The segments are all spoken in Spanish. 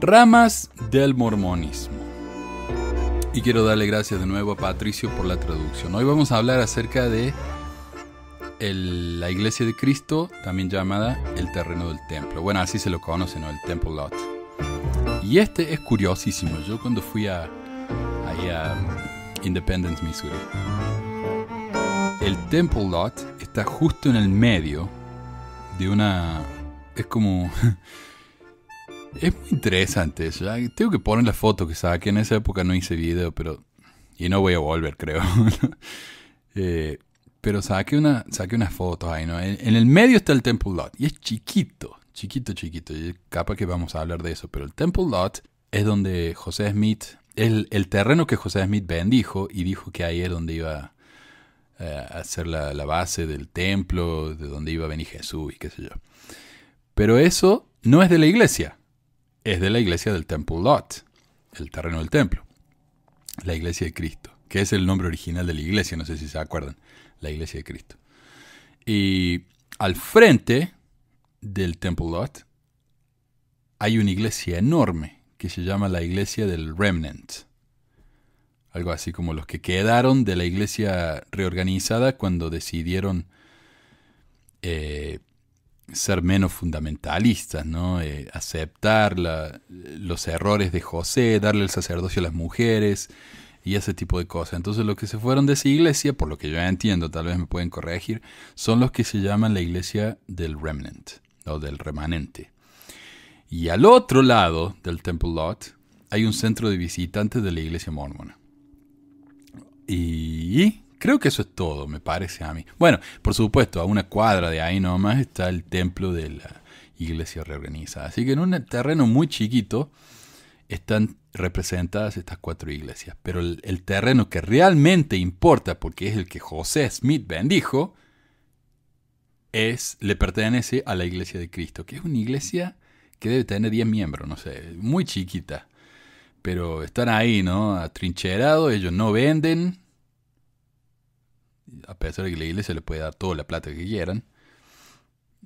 Ramas del Mormonismo. Y quiero darle gracias de nuevo a Patricio por la traducción. Hoy vamos a hablar acerca de la iglesia de Cristo, también llamada el terreno del templo. Bueno, así se lo conoce, ¿no? El Temple Lot. Y este es curiosísimo. Yo cuando fui a, ahí a Independence, Missouri, el Temple Lot está justo en el medio de una... Es como... Es muy interesante eso. ¿eh? Tengo que poner la foto que saqué. En esa época no hice video, pero. Y no voy a volver, creo. Eh, pero saqué una, saqué unas fotos ahí, ¿no? En, el medio está el Temple Lot. Y es chiquito, chiquito, chiquito. Y capaz que vamos a hablar de eso. Pero el Temple Lot es donde José Smith. El, el terreno que José Smith bendijo y dijo que ahí es donde iba eh, a hacer la, la base del templo, de donde iba a venir Jesús y qué sé yo. Pero eso no es de la iglesia es de la iglesia del Temple Lot, el terreno del templo, la iglesia de Cristo, que es el nombre original de la iglesia, no sé si se acuerdan, la iglesia de Cristo. Y al frente del Temple Lot hay una iglesia enorme que se llama la iglesia del Remnant. Algo así como los que quedaron de la iglesia reorganizada cuando decidieron eh, ser menos fundamentalistas, ¿no? Eh, aceptar los errores de José, darle el sacerdocio a las mujeres y ese tipo de cosas. Entonces los que se fueron de esa iglesia, por lo que yo entiendo, tal vez me pueden corregir, son los que se llaman la iglesia del remnant o del remanente. Y al otro lado del Temple Lot hay un centro de visitantes de la iglesia mormona. Y Creo que eso es todo, me parece a mí. Bueno, por supuesto, a una cuadra de ahí nomás está el templo de la iglesia reorganizada. Así que en un terreno muy chiquito están representadas estas cuatro iglesias. Pero el, terreno que realmente importa, porque es el que José Smith bendijo, es, le pertenece a la iglesia de Cristo, que es una iglesia que debe tener 10 miembros, no sé, muy chiquita. Pero están ahí, ¿no? Atrincherados, ellos no venden, a pesar de que la iglesia le puede dar toda la plata que quieran,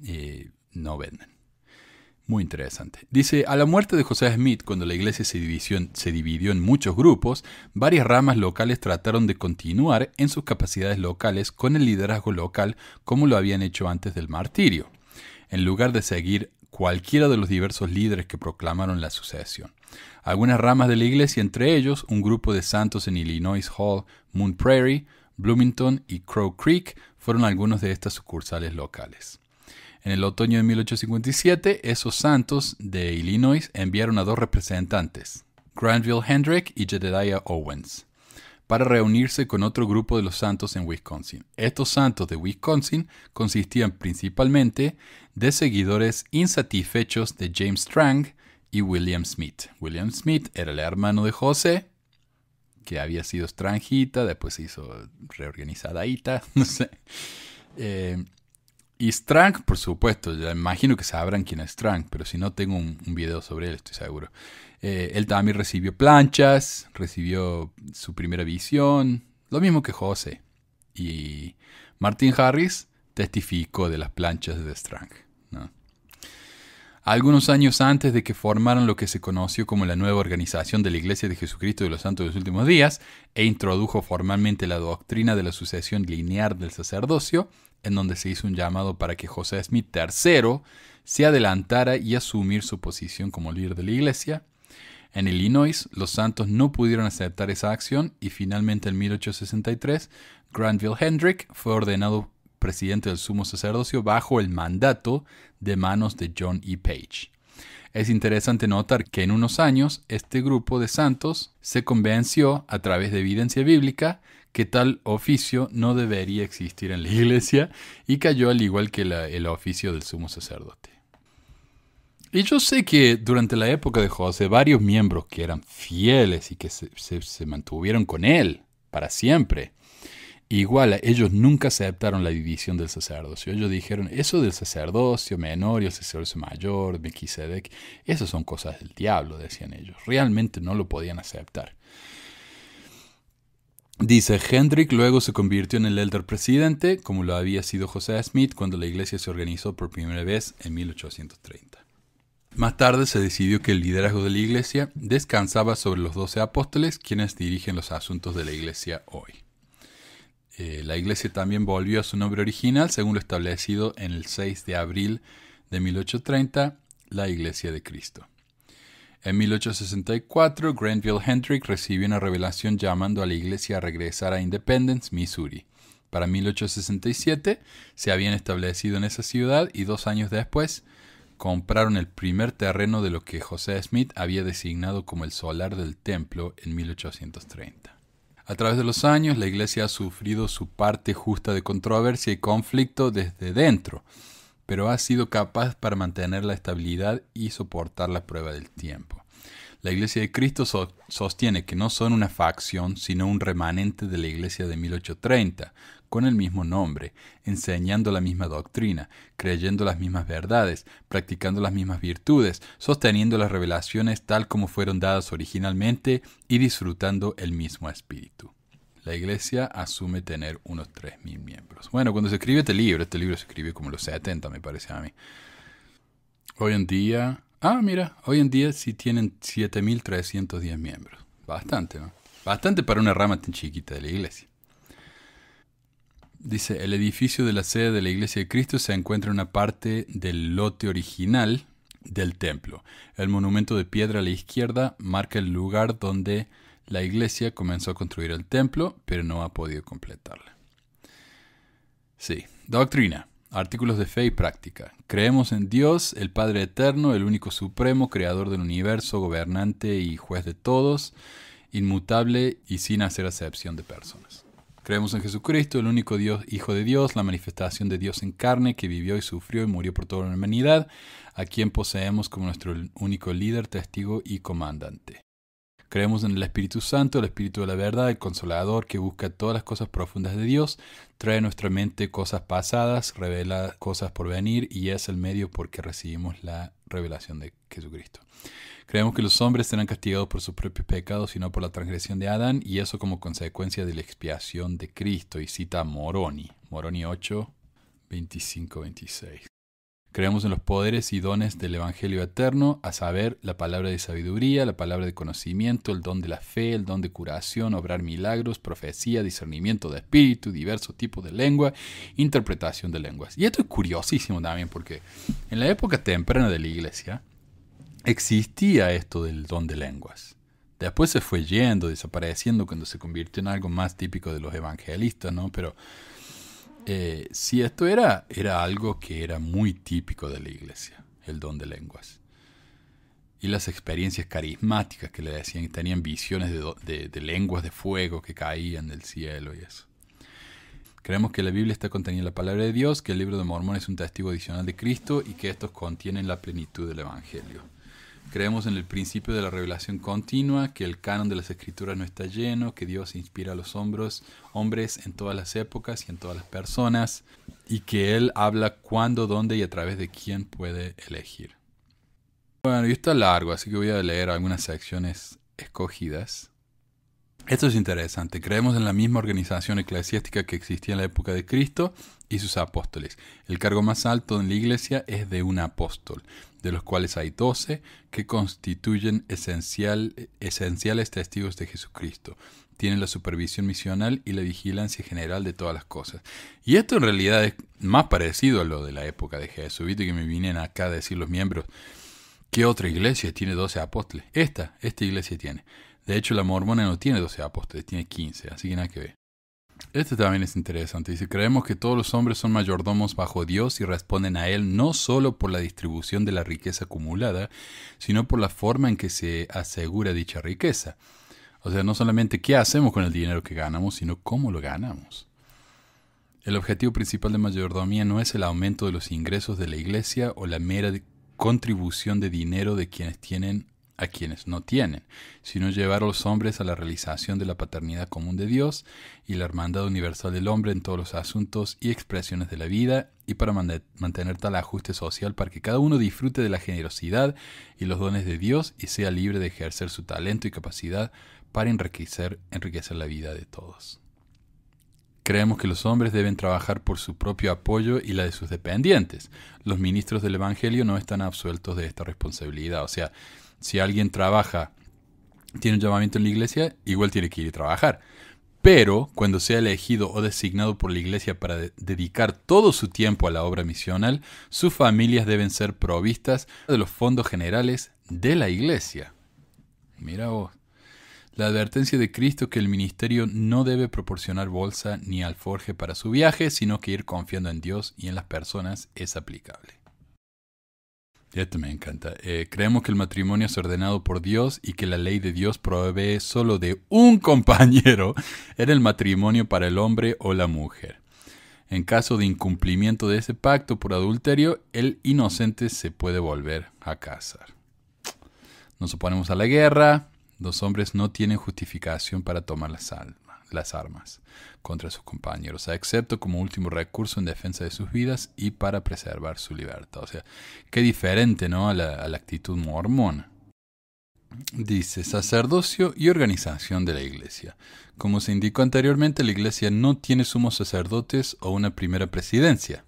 eh, no venden. Muy interesante. Dice, a la muerte de José Smith, cuando la iglesia se se dividió, en muchos grupos, varias ramas locales trataron de continuar en sus capacidades locales con el liderazgo local como lo habían hecho antes del martirio, en lugar de seguir cualquiera de los diversos líderes que proclamaron la sucesión. Algunas ramas de la iglesia, entre ellos un grupo de santos en Illinois Hall, Moon Prairie, Bloomington y Crow Creek fueron algunos de estas sucursales locales. En el otoño de 1857, esos santos de Illinois enviaron a dos representantes, Granville Hendrick y Jedediah Owens, para reunirse con otro grupo de los santos en Wisconsin. Estos santos de Wisconsin consistían principalmente de seguidores insatisfechos de James Strang y William Smith. William Smith era el hermano de José, que había sido Strangita, después se hizo reorganizada no sé. Eh, y Strang, por supuesto, ya imagino que sabrán quién es Strang, pero si no, tengo un, video sobre él, estoy seguro. Eh, él también recibió planchas, recibió su primera visión, lo mismo que José. Y Martin Harris testificó de las planchas de Strang. ¿no? algunos años antes de que formaran lo que se conoció como la nueva organización de la Iglesia de Jesucristo de los Santos de los Últimos Días, e introdujo formalmente la doctrina de la sucesión lineal del sacerdocio, en donde se hizo un llamado para que José Smith III se adelantara y asumir su posición como líder de la Iglesia. En Illinois, los santos no pudieron aceptar esa acción y finalmente en 1863, Granville Hendrick fue ordenado presidente del sumo sacerdocio bajo el mandato de manos de John E. Page. Es interesante notar que en unos años este grupo de santos se convenció a través de evidencia bíblica que tal oficio no debería existir en la iglesia y cayó al igual que el oficio del sumo sacerdote. Y yo sé que durante la época de José varios miembros que eran fieles y que se mantuvieron con él para siempre Igual, ellos nunca aceptaron la división del sacerdocio. Ellos dijeron, eso del sacerdocio menor y el sacerdocio mayor, Melquisedec, esas son cosas del diablo, decían ellos. Realmente no lo podían aceptar. Dice, Hendrik luego se convirtió en el elder presidente, como lo había sido José Smith cuando la iglesia se organizó por primera vez en 1830. Más tarde se decidió que el liderazgo de la iglesia descansaba sobre los doce apóstoles, quienes dirigen los asuntos de la iglesia hoy. Eh, la iglesia también volvió a su nombre original, según lo establecido en el 6 de abril de 1830, la Iglesia de Cristo. En 1864, Granville Hendrick recibió una revelación llamando a la iglesia a regresar a Independence, Missouri. Para 1867 se habían establecido en esa ciudad y dos años después compraron el primer terreno de lo que José Smith había designado como el solar del templo en 1830. A través de los años, la Iglesia ha sufrido su parte justa de controversia y conflicto desde dentro, pero ha sido capaz para mantener la estabilidad y soportar la prueba del tiempo. La Iglesia de Cristo sostiene que no son una facción, sino un remanente de la Iglesia de 1830, con el mismo nombre, enseñando la misma doctrina, creyendo las mismas verdades, practicando las mismas virtudes, sosteniendo las revelaciones tal como fueron dadas originalmente y disfrutando el mismo espíritu. La iglesia asume tener unos 3.000 miembros. Bueno, cuando se escribe este libro, este libro se escribe como los 70, me parece a mí. Hoy en día, ah, mira, hoy en día sí tienen 7.310 miembros. Bastante, ¿no? Bastante para una rama tan chiquita de la iglesia. Dice, el edificio de la sede de la Iglesia de Cristo se encuentra en una parte del lote original del templo. El monumento de piedra a la izquierda marca el lugar donde la iglesia comenzó a construir el templo, pero no ha podido completarla. Sí, doctrina, artículos de fe y práctica. Creemos en Dios, el Padre Eterno, el único supremo, creador del universo, gobernante y juez de todos, inmutable y sin hacer acepción de personas. Creemos en Jesucristo, el único Dios, Hijo de Dios, la manifestación de Dios en carne, que vivió y sufrió y murió por toda la humanidad, a quien poseemos como nuestro único líder, testigo y comandante. Creemos en el Espíritu Santo, el Espíritu de la verdad, el Consolador, que busca todas las cosas profundas de Dios, trae a nuestra mente cosas pasadas, revela cosas por venir y es el medio por que recibimos la revelación de Jesucristo. Creemos que los hombres serán castigados por sus propios pecados y no por la transgresión de Adán, y eso como consecuencia de la expiación de Cristo, y cita Moroni, Moroni 8, 25-26. Creemos en los poderes y dones del Evangelio eterno, a saber, la palabra de sabiduría, la palabra de conocimiento, el don de la fe, el don de curación, obrar milagros, profecía, discernimiento de espíritu, diversos tipos de lengua, interpretación de lenguas. Y esto es curiosísimo también porque en la época temprana de la iglesia existía esto del don de lenguas. Después se fue yendo, desapareciendo cuando se convirtió en algo más típico de los evangelistas, ¿no? Pero eh, si esto era, era algo que era muy típico de la iglesia, el don de lenguas. Y las experiencias carismáticas que le decían, tenían visiones de, de lenguas de fuego que caían del cielo y eso. Creemos que la Biblia está contenida en la palabra de Dios, que el libro de Mormón es un testigo adicional de Cristo y que estos contienen la plenitud del Evangelio. Creemos en el principio de la revelación continua, que el canon de las escrituras no está lleno, que Dios inspira a los hombros, hombres en todas las épocas y en todas las personas, y que Él habla cuándo, dónde y a través de quién puede elegir. Bueno, y es largo, así que voy a leer algunas secciones escogidas. Esto es interesante. Creemos en la misma organización eclesiástica que existía en la época de Cristo y sus apóstoles. El cargo más alto en la iglesia es de un apóstol de los cuales hay doce que constituyen esencial, esenciales testigos de Jesucristo. Tienen la supervisión misional y la vigilancia general de todas las cosas. Y esto en realidad es más parecido a lo de la época de Jesucristo que me vienen acá a decir los miembros. ¿Qué otra iglesia tiene doce apóstoles? Esta, esta iglesia tiene. De hecho, la mormona no tiene 12 apóstoles, tiene 15, así que nada que ver. Este también es interesante. Dice, creemos que todos los hombres son mayordomos bajo Dios y responden a Él no solo por la distribución de la riqueza acumulada, sino por la forma en que se asegura dicha riqueza. O sea, no solamente qué hacemos con el dinero que ganamos, sino cómo lo ganamos. El objetivo principal de mayordomía no es el aumento de los ingresos de la iglesia o la mera contribución de dinero de quienes tienen a quienes no tienen, sino llevar a los hombres a la realización de la paternidad común de Dios y la hermandad universal del hombre en todos los asuntos y expresiones de la vida, y para mantener tal ajuste social para que cada uno disfrute de la generosidad y los dones de Dios y sea libre de ejercer su talento y capacidad para enriquecer, enriquecer la vida de todos. Creemos que los hombres deben trabajar por su propio apoyo y la de sus dependientes. Los ministros del Evangelio no están absueltos de esta responsabilidad. O sea, si alguien trabaja, tiene un llamamiento en la iglesia, igual tiene que ir a trabajar. Pero cuando sea elegido o designado por la iglesia para dedicar todo su tiempo a la obra misional, sus familias deben ser provistas de los fondos generales de la iglesia. Mira vos. La advertencia de Cristo que el ministerio no debe proporcionar bolsa ni alforje para su viaje, sino que ir confiando en Dios y en las personas es aplicable. Esto me encanta. Eh, creemos que el matrimonio es ordenado por Dios y que la ley de Dios provee solo de un compañero en el matrimonio para el hombre o la mujer. En caso de incumplimiento de ese pacto por adulterio, el inocente se puede volver a casar. Nos oponemos a la guerra. Los hombres no tienen justificación para tomar las almas las armas contra sus compañeros, excepto como último recurso en defensa de sus vidas y para preservar su libertad. O sea, qué diferente ¿no? a, la, a la actitud mormona. Dice sacerdocio y organización de la iglesia. Como se indicó anteriormente, la iglesia no tiene sumos sacerdotes o una primera presidencia.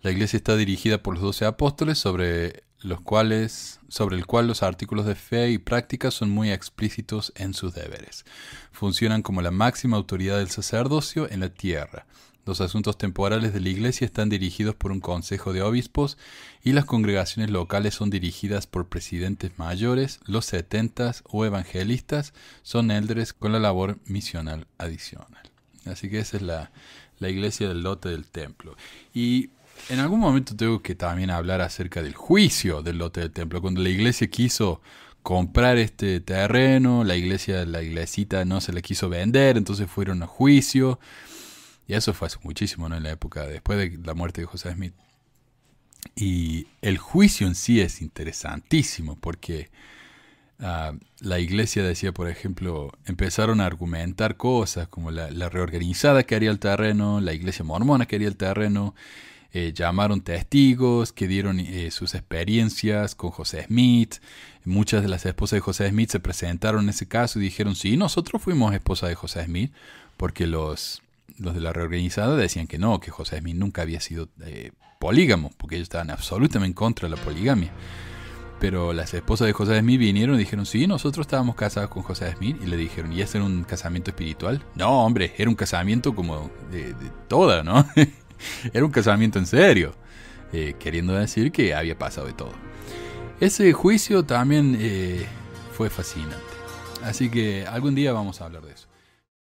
La iglesia está dirigida por los doce apóstoles sobre los cuales, sobre el cual los artículos de fe y práctica son muy explícitos en sus deberes. Funcionan como la máxima autoridad del sacerdocio en la tierra. Los asuntos temporales de la Iglesia están dirigidos por un consejo de obispos y las congregaciones locales son dirigidas por presidentes mayores, los setentas o evangelistas son eldres con la labor misional adicional. Así que esa es la, la iglesia del lote del templo. Y en algún momento tengo que también hablar acerca del juicio del lote del templo. Cuando la iglesia quiso comprar este terreno, la iglesia, la iglesita no se le quiso vender, entonces fueron a juicio. Y eso fue hace muchísimo, ¿no? En la época, después de la muerte de José Smith. Y el juicio en sí es interesantísimo porque ah, la iglesia decía, por ejemplo, empezaron a argumentar cosas como la, la reorganizada que haría el terreno, la iglesia mormona que haría el terreno, eh, llamaron testigos que dieron eh, sus experiencias con José Smith. Muchas de las esposas de José Smith se presentaron en ese caso y dijeron, sí, nosotros fuimos esposa de José Smith, porque los, los de la reorganizada decían que no, que José Smith nunca había sido eh, polígamo, porque ellos estaban absolutamente en contra la poligamia. Pero las esposas de José Smith vinieron y dijeron, sí, nosotros estábamos casados con José Smith. Y le dijeron, ¿y ese era un casamiento espiritual? No, hombre, era un casamiento como de, de toda, ¿no? Era un casamiento en serio, eh, queriendo decir que había pasado de todo. Ese juicio también eh, fue fascinante, así que algún día vamos a hablar de eso.